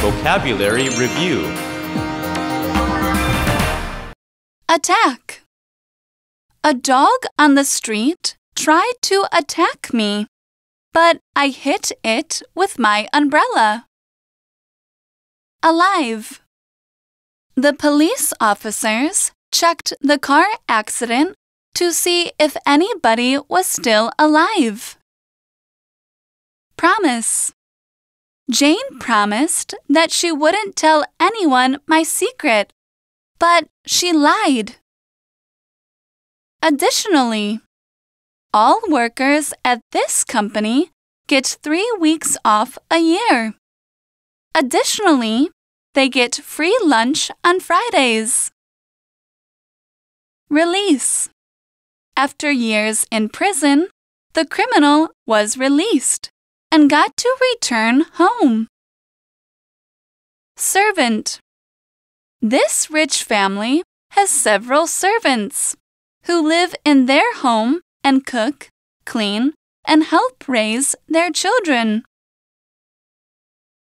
Vocabulary Review Attack A dog on the street tried to attack me, but I hit it with my umbrella. Alive The police officers checked the car accident to see if anybody was still alive. Promise Jane promised that she wouldn't tell anyone my secret, but she lied. Additionally, all workers at this company get three weeks off a year. Additionally, they get free lunch on Fridays. Release After years in prison, the criminal was released and got to return home. Servant This rich family has several servants who live in their home and cook, clean, and help raise their children.